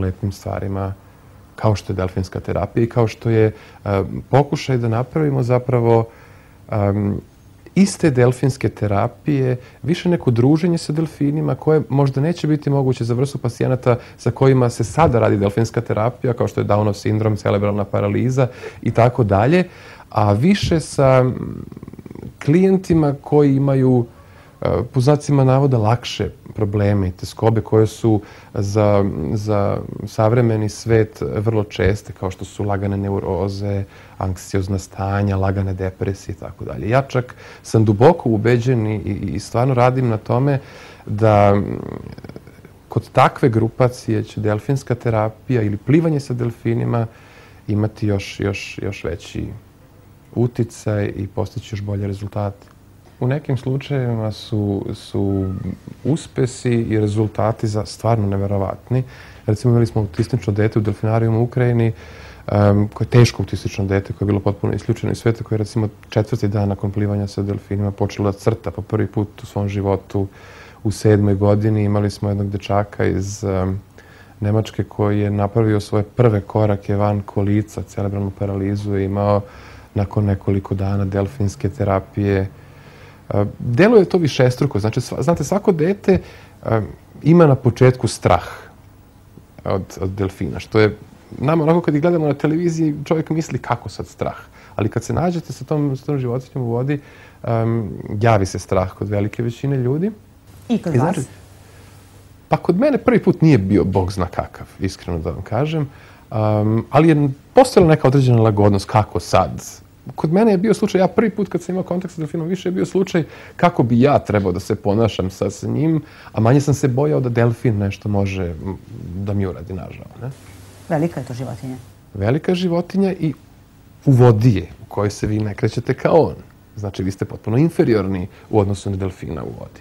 lepim stvarima kao što je delfinska terapija i kao što je e, pokušaj da napravimo zapravo iste delfinske terapije, više neko druženje sa delfinima koje možda neće biti moguće za vrstu pacijenata sa kojima se sada radi delfinska terapija, kao što je Downov sindrom, cerebralna paraliza i tako dalje, a više sa klijentima koji imaju e, po znacima navoda lakše probleme i teskobe koje su za, za savremeni svet vrlo česte, kao što su lagane neuroze, anksiozna stanja, lagane depresije i tako dalje. Ja čak sam duboko ubeđen i, i stvarno radim na tome da kod takve grupacije će delfinska terapija ili plivanje sa delfinima imati još, još, još veći uticaj i postići još bolje rezultate. U nekim slučajevima su, su uspesi i rezultati za stvarno neverovatni. Recimo, imali smo autistično dete u delfinarijom u Ukrajini, um, koje je teško autistično dete, koje je bilo potpuno isključeno iz sveta, koje je recimo četvrti dan nakon plivanja sa delfinima počelo da crta po prvi put u svom životu u sedmoj godini. Imali smo jednog dečaka iz um, Nemačke koji je napravio svoje prve korake van kolica, cerebralnu paralizu je imao nakon nekoliko dana delfinske terapije, uh, Deluje to višestruko. Znači, sva, znate, svako dete um, ima na početku strah od, od delfina, što je nama onako kad ih gledamo na televiziji, čovjek misli kako sad strah. Ali kad se nađete sa tom, sa tom životinjom u vodi, um, javi se strah kod velike većine ljudi. I kod I znači, vas? Pa kod mene prvi put nije bio bog zna kakav, iskreno da vam kažem. Um, ali je postojala neka određena lagodnost kako sad kod mene je bio slučaj, ja prvi put kad sam imao kontakt sa delfinom, više je bio slučaj kako bi ja trebao da se ponašam sa, sa njim, a manje sam se bojao da delfin nešto može da mi uradi, nažal. Ne? Velika je to životinja. Velika je životinja i u vodi je u kojoj se vi ne krećete kao on. Znači, vi ste potpuno inferiorni u odnosu na delfina u vodi.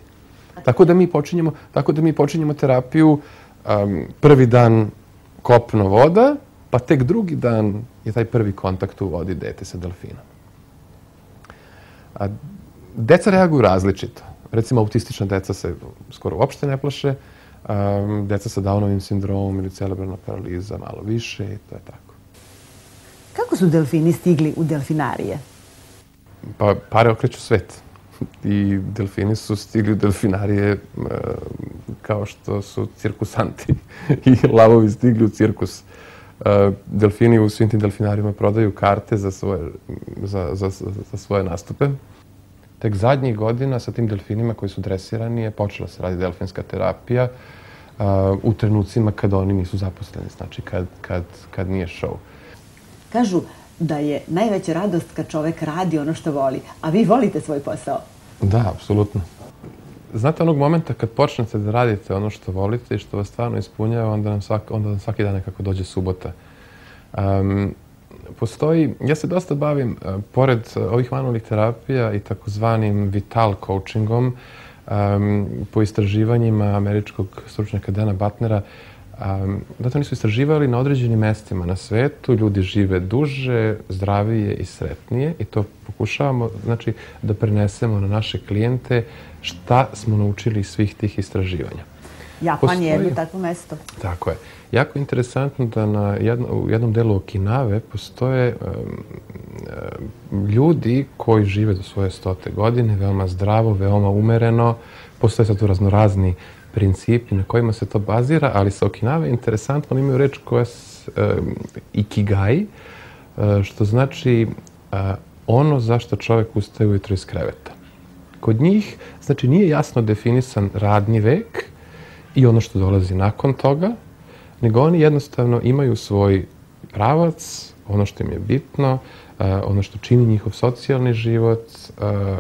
Tako da mi počinjemo, tako da mi počinjemo terapiju um, prvi dan kopno voda, Pa tek drugi dan je taj prvi kontakt u vodi dete sa delfinom. A, deca reaguju različito. Recimo, autistična deca se skoro uopšte ne plaše. A, um, deca sa Downovim sindromom ili celebrana paraliza malo više i to je tako. Kako su delfini stigli u delfinarije? Pa, pare okreću svet. I delfini su stigli u delfinarije uh, kao što su cirkusanti i lavovi stigli u cirkus. Uh, Eh, delfini u svim tim delfinarima prodaju karte za svoje, za, za, za svoje nastupe. Tek zadnjih godina sa tim delfinima koji su dresirani je počela se radi delfinska terapija eh, u trenucima kad oni nisu zaposleni, znači kad, kad, kad nije show. Kažu da je najveća radost kad čovek radi ono što voli, a vi volite svoj posao. Da, apsolutno znate onog momenta kad počnete da radite ono što volite i što vas stvarno ispunjava, onda nam, svak, onda nam svaki dan nekako dođe subota. Um, postoji, ja se dosta bavim, uh, pored ovih manualnih terapija i takozvanim vital coachingom, um, po istraživanjima američkog stručnjaka Dana Batnera, uh, da to nisu istraživali na određenim mestima na svetu, ljudi žive duže, zdravije i sretnije i to pokušavamo znači, da prenesemo na naše klijente šta smo naučili iz svih tih istraživanja. Japan je jedno takvo mesto. Tako je. Jako interesantno da na jedno, u jednom delu Okinave postoje um, ljudi koji žive do svoje stote godine, veoma zdravo, veoma umereno, postoje sad tu raznorazni uh, principi na kojima se to bazira, ali sa Okinave interesantno oni imaju reč koja se uh, ikigai, uh, što znači uh, ono zašto čovjek ustaje ujutro iz kreveta. Kod njih, znači, nije jasno definisan radni vek i ono što dolazi nakon toga, nego oni jednostavno imaju svoj pravac, ono što im je bitno, uh, Eh, ono što čini njihov socijalni život eh,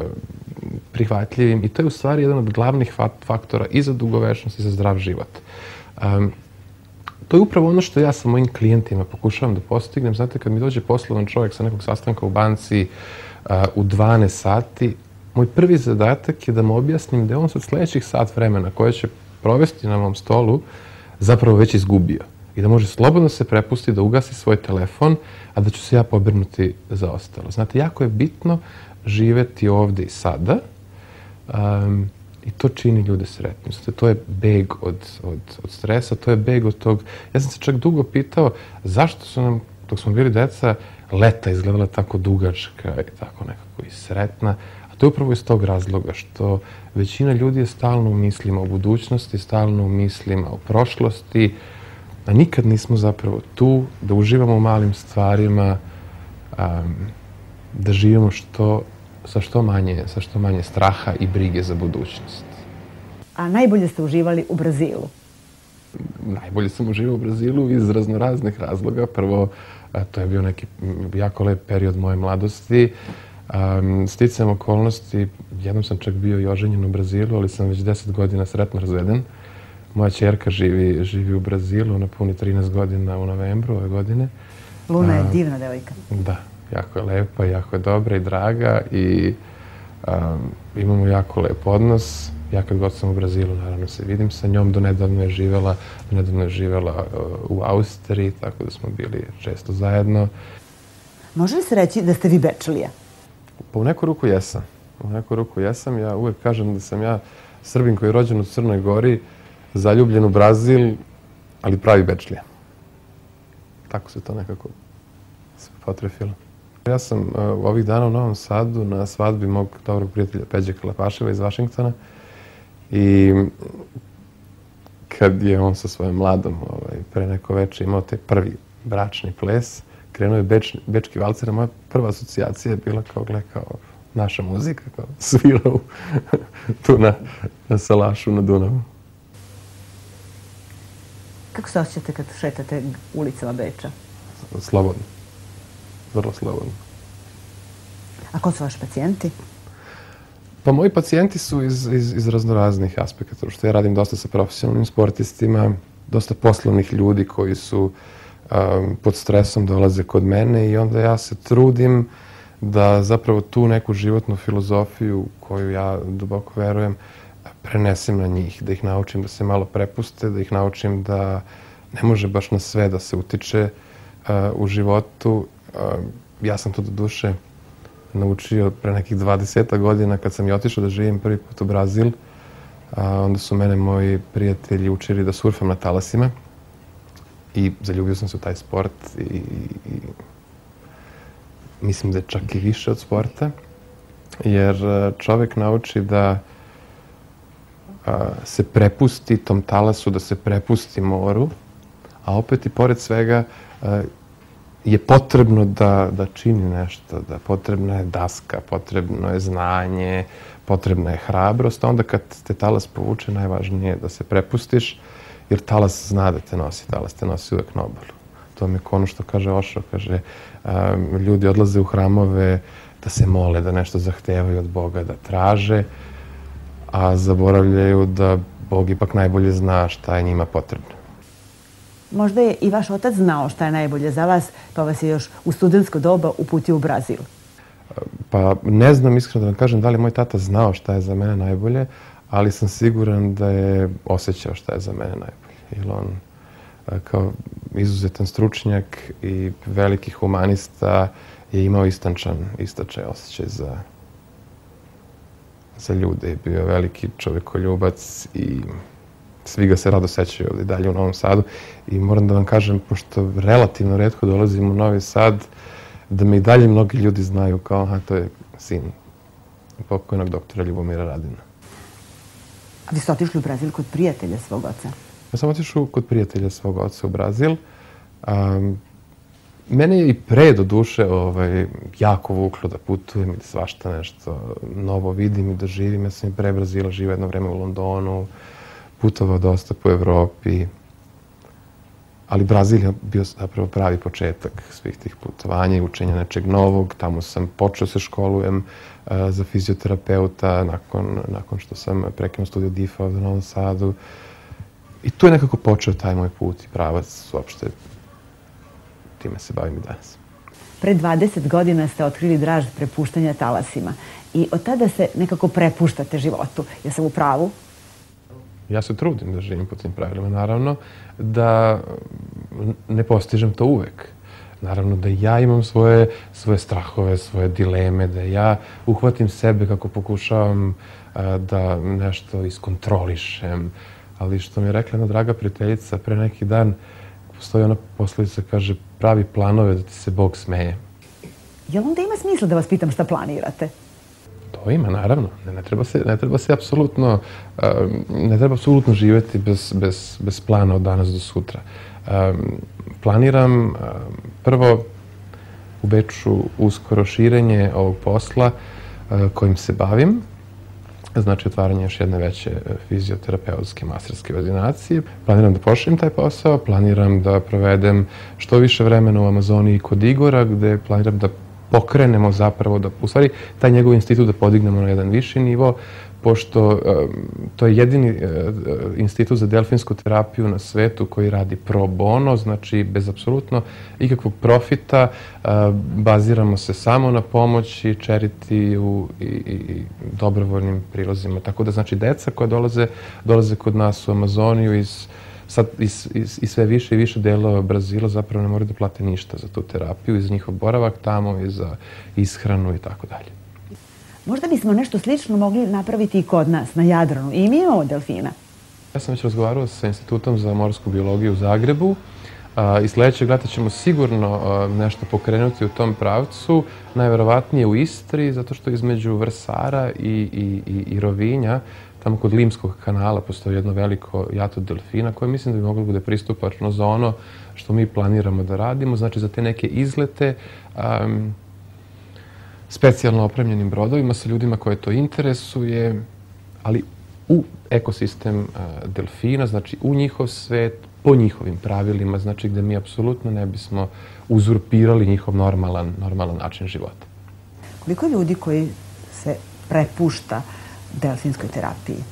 prihvatljivim i to je u stvari jedan od glavnih faktora i za dugovešnost i za zdrav život. To je upravo ono što ja sa mojim klijentima pokušavam da postignem. Znate, kad mi dođe poslovan čovjek sa nekog sastanka u banci eh, u 12 sati, moj prvi zadatak je da mu objasnim da je on sa sljedećih sat vremena koje će provesti na mom stolu zapravo već izgubio i da može slobodno se prepusti da ugasi svoj telefon, a da ću se ja pobrinuti za ostalo. Znate, jako je bitno živeti ovde i sada um, i to čini ljude sretnim. Znate, to je beg od, od, od stresa, to je beg od tog... Ja sam se čak dugo pitao zašto su nam, dok smo bili deca, leta izgledala tako dugačka i tako nekako i sretna. A to je upravo iz tog razloga što većina ljudi je stalno u mislima o budućnosti, stalno u mislima o prošlosti, uh, da nikad nismo zapravo tu, da uživamo u malim stvarima, da živimo što, sa, što manje, sa što manje straha i brige za budućnost. A najbolje ste uživali u Brazilu? Najbolje sam uživao u Brazilu iz razno raznih razloga. Prvo, to je bio neki jako lep period moje mladosti. Um, sticam okolnosti, jednom sam čak bio i oženjen u Brazilu, ali sam već deset godina sretno razveden. Uh, Moja čerka živi, živi u Brazilu, ona puni 13 godina u novembru ove godine. Luna je divna devojka. Da, jako je lepa, jako je dobra i draga i um, imamo jako lep odnos. Ja kad god sam u Brazilu, naravno se vidim sa njom, do nedavno je živjela, do nedavno je živjela uh, u Austriji, tako da smo bili često zajedno. Može li se reći da ste vi Bečlija? Pa u neku ruku jesam. U neku ruku jesam. Ja uvek kažem da sam ja Srbin koji je rođen u Crnoj Gori, uh, zaljubljen u Brazil, ali pravi bečlija. Tako se to nekako sve potrefilo. Ja sam u e, ovih dana u Novom Sadu na svadbi mog dobrog prijatelja Peđe Kalapaševa iz Vašingtona i kad je on sa svojom mladom ovaj, pre neko veče imao te prvi bračni ples, krenuo je beč, bečki valcer, a moja prva asocijacija je bila kao gle, kao naša muzika, kao svira tu na, na Salašu, na Dunavu. Kako se osjećate kad šetate ulicama Beča? Slobodno. Vrlo slobodno. A ko su vaši pacijenti? Pa moji pacijenti su iz, iz, iz raznoraznih aspekata, što ja radim dosta sa profesionalnim sportistima, dosta poslovnih ljudi koji su um, pod stresom dolaze kod mene i onda ja se trudim da zapravo tu neku životnu filozofiju koju ja duboko verujem uh, prenesem na njih, da ih naučim da se malo prepuste, da ih naučim da ne može baš na sve da se utiče e, u životu. E, ja sam to do duše naučio pre nekih 20 godina kad sam i otišao da živim prvi put u Brazil. E, onda su mene moji prijatelji učili da surfam na talasima i zaljubio sam se u taj sport i mislim da je čak i više od sporta jer čovek nauči da je se prepusti tom talasu, da se prepusti moru, a opet i pored svega je potrebno da, da čini nešto, da potrebna je daska, potrebno je znanje, potrebna je hrabrost, a onda kad te talas povuče, najvažnije je da se prepustiš, jer talas zna da te nosi, talas te nosi uvek na obalu. To mi je ono što kaže Ošo, kaže, ljudi odlaze u hramove da se mole, da nešto zahtevaju od Boga, da traže, a zaboravljaju da Bog ipak najbolje zna šta je njima potrebno. Možda je i vaš otac znao šta je najbolje za vas, pa vas je još u studensko doba uputio u Brazil. Pa ne znam iskreno da vam kažem da li moj tata znao šta je za mene najbolje, ali sam siguran da je osjećao šta je za mene najbolje. Jer on eh, kao izuzetan stručnjak i veliki humanista je imao istančan istačaj osjećaj za za ljude. Je bio veliki čovjekoljubac i svi ga se rado sećaju ovdje dalje u Novom Sadu. I moram da vam kažem, pošto relativno redko dolazim u Novi Sad, da me i dalje mnogi ljudi znaju kao, aha, to je sin pokojnog doktora Ljubomira Radina. A vi ste otišli u Brazil kod prijatelja svog oca? Ja sam otišao kod prijatelja svog oca u Brazil. Um, mene je i pre do duše ovaj, jako vuklo da putujem i da svašta nešto novo vidim i da živim. Ja sam i pre Brazila živa jedno vreme u Londonu, putovao dosta po Evropi. Ali Brazil je bio zapravo pravi početak svih tih putovanja i učenja nečeg novog. Tamo sam počeo se školujem eh, za fizioterapeuta nakon, nakon što sam prekinuo studiju DIFA u Novom Sadu. I tu je nekako počeo taj moj put i pravac uopšte time se bavim i danas. Pre 20 godina ste otkrili draž prepuštanja talasima i od tada se nekako prepuštate životu. Ja sam u pravu? Ja se trudim da živim po tim pravilima, naravno, da ne postižem to uvek. Naravno da ja imam svoje, svoje strahove, svoje dileme, da ja uhvatim sebe kako pokušavam a, e, da nešto iskontrolišem. Ali što mi je rekla jedna draga prijateljica pre neki dan, a, postoji ona poslovica kaže pravi planove da ti se Bog smeje. Jel onda ima smisla da vas pitam šta planirate? To ima, naravno. Ne, ne treba se, ne treba se apsolutno, um, ne treba apsolutno živjeti bez, bez, bez plana od danas do sutra. Um, planiram um, prvo u Beču uskoro širenje ovog posla uh, kojim se bavim znači otvaranje još jedne veće e, fizioterapeutske masterske ordinacije. Planiram da pošaljem taj posao, planiram da provedem što više vremena u Amazoniji kod Igora, gde planiram da pokrenemo zapravo, da, u stvari, taj njegov institut da podignemo na jedan viši nivo, pošto to je jedini e, e, institut za delfinsku terapiju na svetu koji radi pro bono, znači bez apsolutno ikakvog profita, e, baziramo se samo na pomoći, čeriti u, i, i, i dobrovoljnim prilozima. Tako da, znači, deca koja dolaze, dolaze kod nas u Amazoniju iz uh, sad i, i, i sve više i više delova Brazila zapravo ne moraju da plate ništa za tu terapiju i za njihov boravak tamo i za ishranu i tako dalje. Možda bismo nešto slično mogli napraviti i kod nas, na Jadranu. I mi imamo delfina. Ja sam već razgovarao sa Institutom za morsku biologiju u Zagrebu. I sljedećeg leta ćemo sigurno nešto pokrenuti u tom pravcu. Najverovatnije u Istri, zato što između Vrsara i, i, i, i Rovinja tamo kod Limskog kanala postoji jedno veliko jato delfina koje mislim da bi moglo bude pristupačno za ono što mi planiramo da radimo, znači za te neke izlete um, specijalno opremljenim brodovima sa ljudima koje to interesuje, ali u ekosistem uh, delfina, znači u njihov svet, po njihovim pravilima, znači gde mi apsolutno ne bismo uzurpirali njihov normalan, normalan način života. Koliko ljudi koji se prepušta uh, delfinskoj terapiji?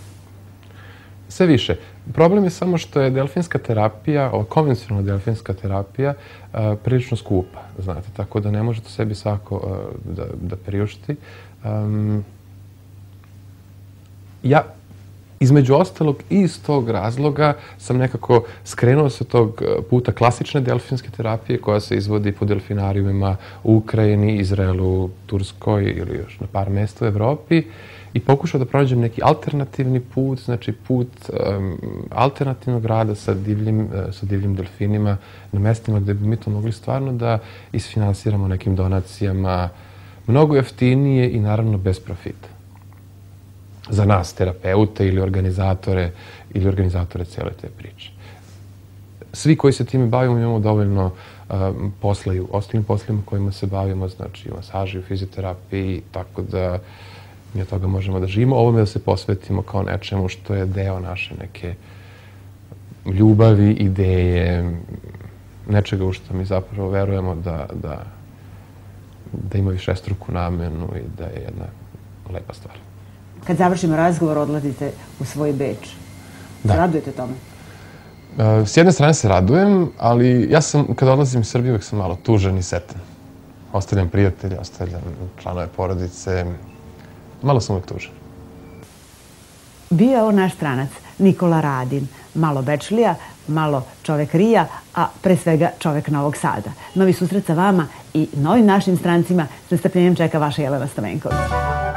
Sve više. Problem je samo što je delfinska terapija, ova konvencionalna delfinska terapija, e, prilično skupa, znate, tako da ne može to sebi svako e, da, da priušti. ja, između ostalog, iz tog razloga sam nekako skrenuo sa tog e, puta klasične delfinske terapije koja se izvodi po delfinarijumima u Ukrajini, Izraelu, Turskoj ili još na par mesta u Evropi. Uh, i pokušao da prođem neki alternativni put, znači put um, alternativnog rada sa divljim, uh, sa divljim delfinima na mestima gde bi mi to mogli stvarno da isfinansiramo nekim donacijama mnogo jeftinije i naravno bez profita za nas, terapeute ili organizatore ili organizatore cele te priče. Svi koji se time bavimo imamo dovoljno um, posla i u ostalim poslima kojima se bavimo, znači i masaži, i fizioterapiji, tako da uh, mi od toga možemo da živimo. Ovo da se posvetimo kao nečemu što je deo naše neke ljubavi, ideje, nečega u što mi zapravo verujemo da, da, da ima više struku namenu i da je jedna lepa stvar. Kad završimo razgovor, odlazite u svoj beč. Da. Radujete tome? E, s jedne strane se radujem, ali ja sam, kada odlazim iz Srbije, uvek sam malo tužan i setan. Ostavljam prijatelje, ostavljam članove porodice, malo sam uvijek tužan. Bio je naš stranac Nikola Radin, malo bečlija, malo čovek Rija, a pre svega čovek Novog Sada. Novi susret sa vama i novim našim strancima, s nestrpljenjem čeka vaša Jelena Stamenković. Muzika